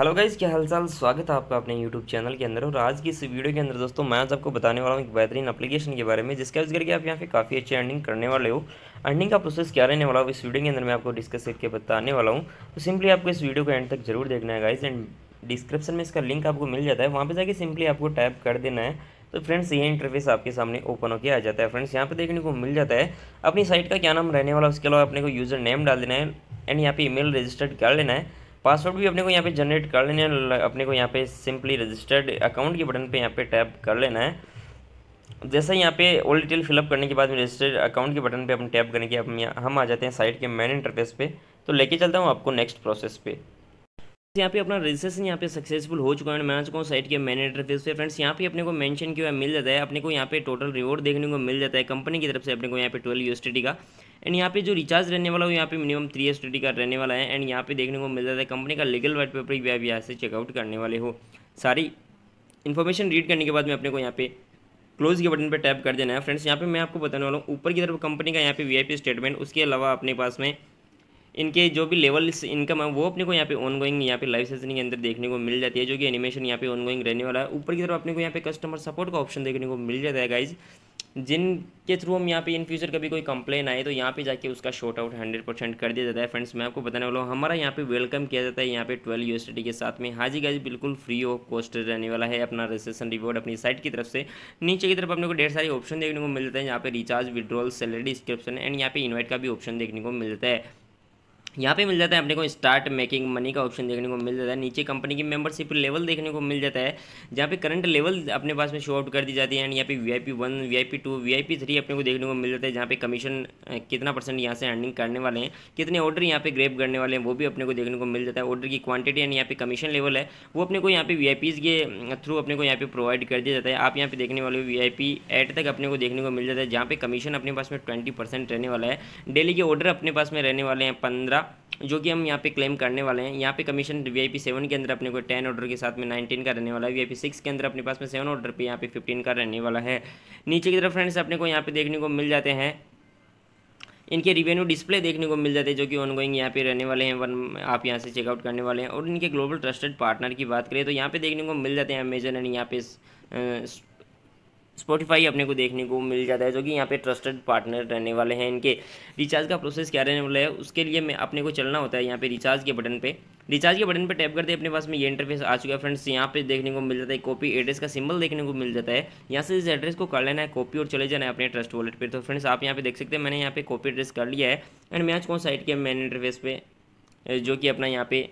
hello guys क्या हालचाल स्वागत है आपका अपने यूट्यूब चैनल के अंदर और आज की इस वीडियो के अंदर दोस्तों मैं आज आपको बताने वाला हूँ एक बेहतरीन एप्लीकेशन के बारे में जिसका यूज़ करके आप यहाँ पे काफ़ी अच्छी अर्निंग करने वाले हो अर्निंग का प्रोसेस क्या रहने वाला हो इस वीडियो के अंदर मैं आपको डिस्कस करके बताने वाला हूँ तो सिंपली आपको इस वीडियो को एंड तक जरूर देखना है गाइज एंड डिस्क्रिप्शन में इसका लिंक आपको मिल जाता है वहाँ पर जाके सिंपली आपको टाइप कर देना है तो फ्रेंड्स ये इंटरफेस आपके सामने ओपन होकर आ जाता है फ्रेंड्स यहाँ पे देखने को मिल जाता है अपनी साइट का क्या नाम रहने वाला उसके अलावा अपने को यूज़र नेम डाल देना है एंड यहाँ पे ईमेल रजिस्टर्ड कर लेना है पासवर्ड भी अपने को यहाँ पे जनरेट कर लेना है अपने को यहाँ पे सिंपली रजिस्टर्ड अकाउंट के बटन पे यहाँ पे टैप कर लेना है जैसे यहाँ पे ऑल डिटेल फिलअप करने के बाद रजिस्टर्ड अकाउंट के बटन पे अपन टैप करने के हम हम आ जाते हैं साइट के मेन इंटरफेस पे तो लेके चलता हूँ आपको नेक्स्ट प्रोसेस पे यहाँ पे अपना रजिस्ट्रेशन यहाँ पे सक्सेसफुल हो चुका है मैं आ चुका हूँ साइट के मैन इंटरफेस पे फ्रेंड्स यहाँ पे अपने को मेंशन किया मिल जाता है अपने को यहाँ पे टोटल रिवॉर्ड देखने को मिल जाता है कंपनी की तरफ से अपने को यहाँ पे ट्वेल्व यूएसटी का एंड यहाँ पे जो रिचार्ज रहने वाला हो यहाँ पे मिनिमम थ्री एस का रहने वाला है एंड यहाँ पे देखने को मिल जाता है कंपनी का लीगल वाइट पेपर भी आप यहाँ से चेकआउट करने वाले हो सारी इन्फॉर्मेशन रीड करने के बाद में अपने को यहाँ पे क्लोज के बटन पर टैप कर देना है फ्रेंड्स यहाँ पे मैं आपको बताने वाला हूँ ऊपर की तरफ कंपनी का यहाँ पे वी स्टेटमेंट उसके अलावा अपने पास में इनके जो भी लेवल इनकम है वो अपने को यहाँ पे ऑन गोइंग यहाँ पे लाइव सेशन के अंदर देखने को मिल जाती है जो कि एनिमेशन यहाँ पे ऑन गोइंग रहने वाला है ऊपर की तरफ अपने को यहाँ पे कस्टमर सपोर्ट का ऑप्शन देखने को मिल जाता है गाइज़ जिनके थ्रू हम यहाँ पे इन फ्यूचर कभी कोई कंप्लेन आए तो यहाँ पे जाके उसका शॉर्ट आउट हंड्रेड परसेंट कर दिया जाता है फ्रेंड्स मैं आपको बताने वाला हूँ हमारा यहाँ पे वेलकम किया जाता है यहाँ पे ट्वेल्व यू के साथ में हाजी गाजी बिल्कुल फ्री ऑफ कॉस्ट रहने वाला है अपना रजिस्ट्रेशन रिवॉर्ड अपनी साइट की तरफ से नीचे की तरफ अपने को ढेर सारे ऑप्शन देखने को मिलते हैं यहाँ पे recharge withdrawal salary description and यहाँ पे इन्वाइट का भी ऑप्शन देखने को मिलता है यहाँ पे मिल जाता है अपने को स्टार्ट मेकिंग मनी का ऑप्शन देखने को मिल जाता है नीचे कंपनी की मेंबरशिप लेवल देखने को मिल जाता है जहाँ पे करंट लेवल अपने पास में शो आउट कर दी जाती है एंड यहाँ पे V I P one V I P two V I P three अपने को देखने को मिल जाता है जहाँ पे कमीशन कितना परसेंट यहाँ से अर्निंग करने वाले हैं कितने ऑर्डर यहाँ पे ग्रेप करने वाले हैं वो भी अपने को देखने को मिल जाता है ऑर्डर की क्वांटिटी एंड यहाँ पे कमीशन लेवल है वो अपने को यहाँ पे वी आई पीज़ के थ्रू अपने को यहाँ पे प्रोवाइड कर दिया जाता है आप यहाँ पे देखने वाले वी आई पी एट तक अपने को देखने को मिल जाता है जहाँ पे कमीशन अपने पास में ट्वेंटी परसेंट रहने वाला है डेली के ऑर्डर अपने पास में रहने वाले हैं पंद्रह जो कि हम यहाँ पे क्लेम करने वाले हैं यहाँ पे commission V I P seven के अंदर अपने को टेन ऑर्डर के साथ में नाइनटीन का रहने वाला है वी आई पी सिक्स के अंदर अपने पास में सेवन ऑर्डर पे यहाँ पे फिफ्टीन का रहने वाला है नीचे की तरफ फ्रेंड्स अपने को यहाँ पे देखने को मिल जाते हैं इनके रिवेन्यू डिस्प्ले देखने को मिल जाते हैं जो कि ऑनगोइंग यहाँ पे रहने वाले हैं वन आप यहाँ से चेकआउट करने वाले हैं और इनके ग्लोबल ट्रस्टेड पार्टनर की बात करें तो यहाँ पे देखने को मिल जाते हैं अमेजन एंड यहाँ पे स्पॉटिफाई अपने को देखने को मिल जाता है जो कि यहाँ पे ट्रस्टेड पार्टनर रहने वाले हैं इनके रिचार्ज का प्रोसेस क्या रहने वाला है उसके लिए मैं अपने को चलना होता है यहाँ पे रिचार्ज के बटन पे रिचार्ज के बटन पे टैप करते हैं अपने पास में ये इंटरफेस आ चुका है फ्रेंड्स यहाँ पे देखने को मिल जाता है कॉपी एड्रेस का सिंबल देखने को मिल जाता है यहाँ से इस एड्रेस को कर लेना है कॉपी और चले जाना है अपने ट्रस्ट वॉलेट पर तो फ्रेंड्स आप यहाँ पे देख सकते हैं मैंने यहाँ पे कॉपी एड्रेस कर लिया है एंड मैं आज कौन साइट किया मैंने इंटरफेस पर जो कि अपना यहाँ पे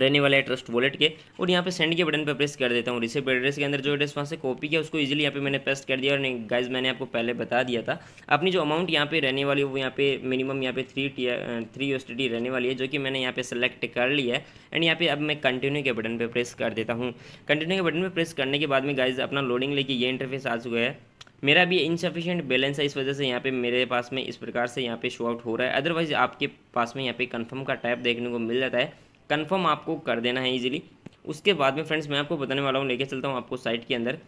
रहने वाला है ट्रस्ट वॉलेट के और यहाँ पे सेंड के बटन पे प्रेस कर देता हूँ रिसिप्ट एड्रेस के अंदर जो एड्रेस वहाँ से कॉपी किया उसको इजीली यहाँ पे मैंने पेस्ट कर दिया और गाइज मैंने आपको पहले बता दिया था अपनी जो अमाउंट यहाँ पे रहने वाली है वो यहाँ पे मिनिमम यहाँ पे थ्री टी थ्री यूएसडी रहने वाली है जो कि मैंने यहाँ पे सेलेक्ट कर लिया है एंड यहाँ पे अब मैं कंटिन्यू के बटन पर प्रेस कर देता हूँ कंटिन्यू के बटन पर प्रेस करने के बाद में गाइज अपना लोडिंग लेके ये इंटरफेस आ चुका है मेरा भी इनसफिशियंट बैलेंस है इस वजह से यहाँ पे मेरे पास में इस प्रकार से यहाँ पे शो आउट हो रहा है अदरवाइज आपके पास में यहाँ पे कंफर्म का टाइप देखने को मिल जाता है कन्फर्म आपको कर देना है ईजिली उसके बाद में फ्रेंड्स मैं आपको बताने वाला हूँ लेके चलता हूँ आपको साइट के अंदर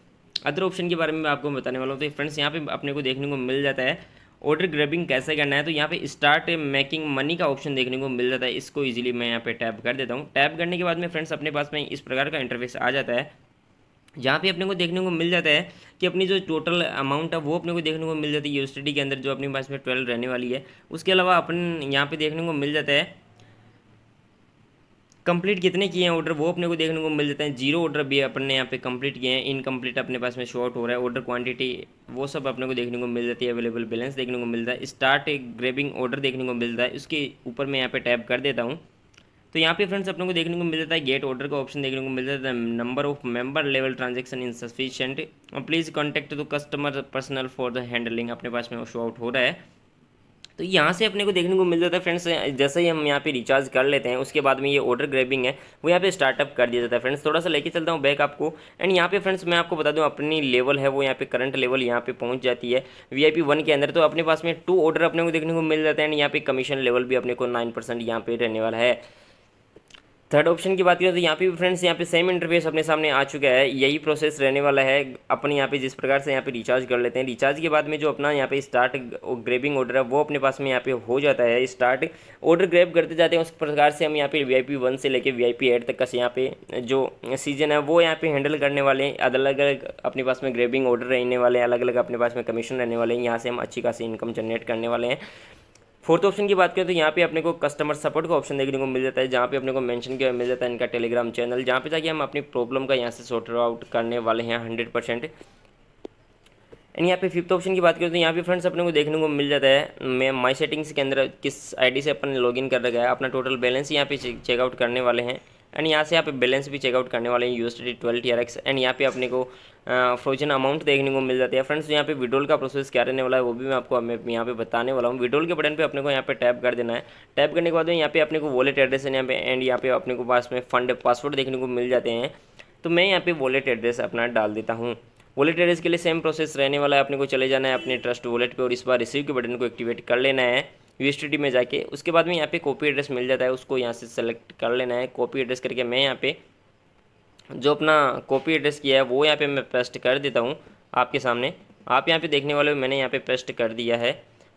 अदर ऑप्शन के बारे में मैं आपको बताने वाला हूँ तो फ्रेंड्स यहाँ पे अपने को देखने को मिल जाता है ऑर्डर ग्रैबिंग कैसे करना है तो यहाँ पे स्टार्ट मेकिंग मनी का ऑप्शन देखने को मिल जाता है इसको इजीली मैं यहाँ पे टैप कर देता हूँ टैप करने के बाद में फ्रेंड्स अपने पास में इस प्रकार का इंटरफेस आ जाता है जहाँ पे अपने को देखने को मिल जाता है कि अपनी जो टोटल अमाउंट है वो अपने को देखने को मिल जाती है यूनिवर्सिटी के अंदर जो अपने पास में ट्वेल्व रहने वाली है उसके अलावा अपन यहाँ पे देखने को मिल जाता है कंप्लीट कितने किए हैं ऑर्डर वो अपने को देखने को मिल जाते हैं जीरो ऑर्डर भी अपन ने यहाँ पे कंप्लीट किए हैं इनकम्प्लीट अपने पास में शॉर्ट हो रहा है ऑर्डर क्वांटिटी वो सब अपने को देखने को मिल जाती है अवेलेबल बैलेंस देखने को मिलता है स्टार्ट ग्रेबिंग ऑर्डर देखने को मिलता है उसके ऊपर मैं यहाँ पे टैप कर देता हूँ तो यहाँ पे फ्रेंड्स अपने को देखने को मिल जाता है गेट ऑर्डर का ऑप्शन देखने को मिल जाता है number of member level transaction in और please contact the customer personal for the handling अपने पास में शो आउट हो रहा है तो यहाँ से अपने को देखने को मिल जाता है फ्रेंड्स जैसे ही हम यहाँ पे रिचार्ज कर लेते हैं उसके बाद में ये ऑर्डर ग्रेबिंग है वो यहाँ पे स्टार्टअप कर दिया जाता है फ्रेंड्स थोड़ा सा लेके चलता हूँ बैक आपको एंड यहाँ पे फ्रेंड्स मैं आपको बता दूँ अपनी लेवल है वो यहाँ पे करंट लेवल यहाँ पे पहुँच जाती है वी आई वन के अंदर तो अपने पास में टू ऑर्डर अपने को देखने को मिल जाता है एंड यहाँ पे कमीशन लेवल भी अपने को नाइन परसेंट यहाँ पे रहने वाला है थर्ड ऑप्शन की बात करें तो यहाँ पे भी फ्रेंड्स यहाँ पे सेम इंटरफेस अपने सामने आ चुका है यही प्रोसेस रहने वाला है अपने यहाँ पे जिस प्रकार से यहाँ पे रिचार्ज कर लेते हैं रिचार्ज के बाद में जो अपना यहाँ पे स्टार्ट ग्रेबिंग ऑर्डर है वो अपने पास में यहाँ पे हो जाता है स्टार्ट ऑर्डर ग्रेब करते जाते हैं उस प्रकार से हम यहाँ पे वी आई वन से लेकर वी आई एट तक का यहाँ पे जो सीजन है वो यहाँ पे हैंडल करने वाले हैं अलग अलग अपने पास में ग्रेबिंग ऑर्डर रहने वाले हैं अलग अलग अपने पास में कमीशन रहने वाले हैं यहाँ से हम अच्छी खासी इनकम जनरेट करने वाले हैं फोर्थ ऑप्शन की बात करें तो यहाँ पे अपने को कस्टमर सपोर्ट का ऑप्शन देखने को मिल जाता है जहाँ पे अपने को मेंशन किया मिल जाता है इनका टेलीग्राम चैनल जहाँ पे जाके हम अपनी प्रॉब्लम का यहाँ से सॉर्ट आउट करने वाले हैं हंड्रेड परसेंट एंड यहाँ पे फिफ्थ ऑप्शन की बात करें तो यहाँ पे फ्रेंड्स अपने को देखने को मिल जाता है मैं माई सेटिंग्स के अंदर किस आई से अपन इन कर रखा है अपना टोटल बैलेंस यहाँ पे चेकआउट करने वाले हैं एंड यहाँ से यहाँ पे बैलेंस भी चेकआउट करने वाले हैं U S D twelve T X and यहाँ पे अपने को फ्रोजन अमाउंट देखने को मिल जाती है फ्रेंड्स यहाँ पे विड्रोल का प्रोसेस क्या रहने वाला है वो भी मैं आपको यहाँ पे बताने वाला हूँ विड्रोल के बटन पे अपने को यहाँ पे टैप कर देना है टैप करने के बाद यहाँ पे अपने को वॉलेट एड्रेस है यहाँ पे एंड यहाँ पे अपने को पास में फंड पासवर्ड देखने को मिल जाते हैं तो मैं यहाँ पे वॉलेट एड्रेस अपना डाल देता हूँ वॉलेट एड्रेस के लिए सेम प्रोसेस रहने वाला है अपने को चले जाना है अपने ट्रस्ट वॉलेट पर और इस बार रिसीव के बटन को एक्टिवेट कर लेना है यू में जाके उसके बाद में यहाँ पे कॉपी एड्रेस मिल जाता है उसको यहाँ से सेलेक्ट कर लेना है कॉपी एड्रेस करके मैं यहाँ पे जो अपना कॉपी एड्रेस किया है वो यहाँ पे मैं पेस्ट कर देता हूँ आपके सामने आप यहाँ पे देखने वाले मैंने यहाँ पे पेस्ट कर दिया है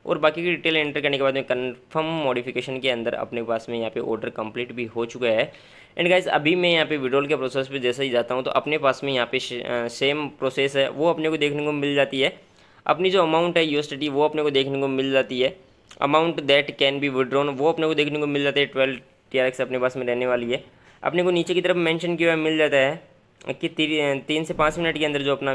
और बाकी की डिटेल एंटर करने के बाद में कन्फर्म मॉडिफिकेशन के अंदर अपने पास में यहाँ पे ऑर्डर कंप्लीट भी हो चुका है एंड गाइज अभी मैं यहाँ पे विड्रोल के प्रोसेस पे जैसे ही जाता हूँ तो अपने पास में यहाँ पे सेम प्रोसेस है वो अपने को देखने को मिल जाती है अपनी जो अमाउंट है यूएसडी वो अपने को देखने को मिल जाती है amount that can be withdrawn वो अपने को देखने को मिल जाता है ट्वेल्व टी आर एक्स अपने पास में रहने वाली है अपने को नीचे की तरफ मैंशन किया हुआ मिल जाता है कि तीन से पाँच मिनट के अंदर जो अपना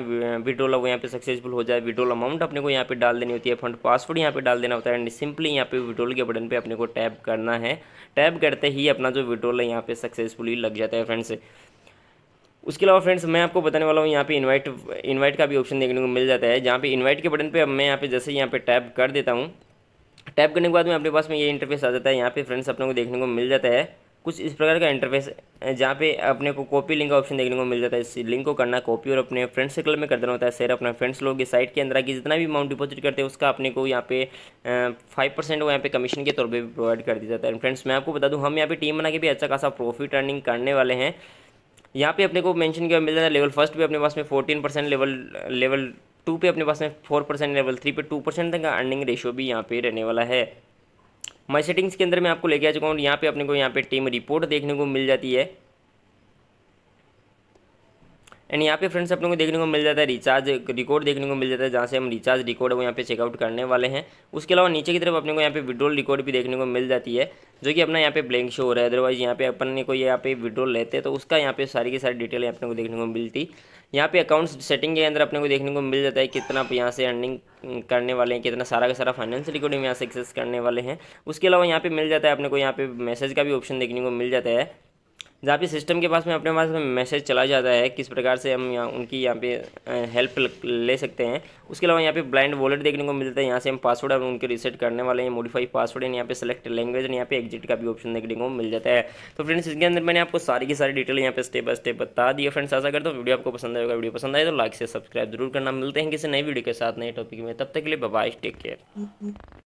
विड्रोल है वो यहाँ पे सक्सेसफुल हो जाए विड्रोल अमाउंट अपने को यहाँ पे डाल देनी होती है फंड पासवर्ड यहाँ पे डाल देना होता है एंड सिंपली यहाँ पे विड्रोल के बटन पे अपने को टैप करना है टैप करते ही अपना जो विड्रोल है यहाँ पे सक्सेसफुली लग जाता है फ्रेंड्स उसके अलावा फ्रेंड्स मैं आपको बताने वाला हूँ यहाँ पे इन्वाइट इन्वाइट का भी ऑप्शन देखने को मिल जाता है जहाँ पे इन्वाइट के बटन पे मैं यहाँ पे जैसे यहाँ पे टैप कर देता हूँ टैप करने के बाद में अपने पास में ये इंटरफेस आ जाता है यहाँ पे फ्रेंड्स अपने को देखने को मिल जाता है कुछ इस प्रकार का इंटरफेस जहाँ पे अपने को कॉपी लिंक का ऑप्शन देखने को मिल जाता है इस लिंक को करना कॉपी और अपने फ्रेंड सर्कल में कर देना होता है शेयर अपना फ्रेंड्स लोग इस साइट के अंदर आगे जितना भी अमाउंट डिपॉजिट करते हैं उसका अपने को यहाँ पे फाइव परसेंट वो यहाँ पे कमीशन के तौर पर प्रोवाइड कर दिया जाता है फ्रेंड्स मैं आपको बता दूँ हम यहाँ पे टीम बना के भी अच्छा खासा प्रॉफिट अर्निंग करने वाले हैं यहाँ पे अपने को मेंशन किया मिल जाता है लेवल फर्स्ट भी अपने पास में fourteen percent level level two पे अपने पास में फोर परसेंट लेवल थ्री पे टू परसेंट तक का अर्निंग रेशियो भी यहाँ पे रहने वाला है माई सेटिंग्स के अंदर मैं आपको लेके आ चुका हूँ यहाँ पे अपने को यहाँ पे टीम रिपोर्ट देखने को मिल जाती है एंड यहाँ पे फ्रेंड्स अपने को देखने को मिल जाता है रिचार्ज रिकॉर्ड देखने को मिल जाता है जहाँ से हम रिचार्ज रिकॉर्ड वो यहाँ पे चेकआउट करने वाले हैं उसके अलावा नीचे की तरफ अपने को यहाँ पे विड्रोल रिकॉर्ड भी देखने को मिल जाती है जो कि अपना यहाँ पे ब्लैंक शो हो रहा है अदरवाइज यहाँ पे अपन ने कोई यहाँ पे विड्रोल लेते तो उसका यहाँ पे सारी की सारी डिटेल अपने को देखने को मिलती यहाँ पे अकाउंट्स सेटिंग के अंदर अपने को देखने को मिल जाता है कितना आप यहाँ से अर्निंग करने वाले हैं कितना सारा का सारा फाइनेंस रिकॉर्ड यहाँ से एक्सेस करने वाले हैं उसके अलावा यहाँ पे मिल जाता है अपने को यहाँ पे मैसेज का भी ऑप्शन देखने को मिल जाता है जहाँ पे सिस्टम के पास में अपने पास में मैसेज चला जाता है किस प्रकार से हम यहाँ उनकी यहाँ पे हेल्प ले सकते हैं उसके अलावा यहाँ पे ब्लाइंड वॉलेट देखने को मिलता है यहाँ से हम पासवर्ड और उनके रिसेट करने वाले हैं मॉडिफाई पासवर्ड एंड यहाँ पे सेलेक्ट लैंग्वेज एंड यहाँ पे एग्जिट का भी ऑप्शन देखने को मिल जाता है तो फ्रेंड्स इसके अंदर मैंने आपको सारी की सारी डिटेल यहाँ पे स्टेप बाय स्टेप बता दिए फ्रेंड्स ऐसा करता हूँ वीडियो आपको पसंद आएगा वीडियो पसंद आए तो लाइक से सब्सक्राइब जरूर करना मिलते हैं किसी नई वीडियो के साथ नए टॉपिक में तब तक के लिए बाय टेक केयर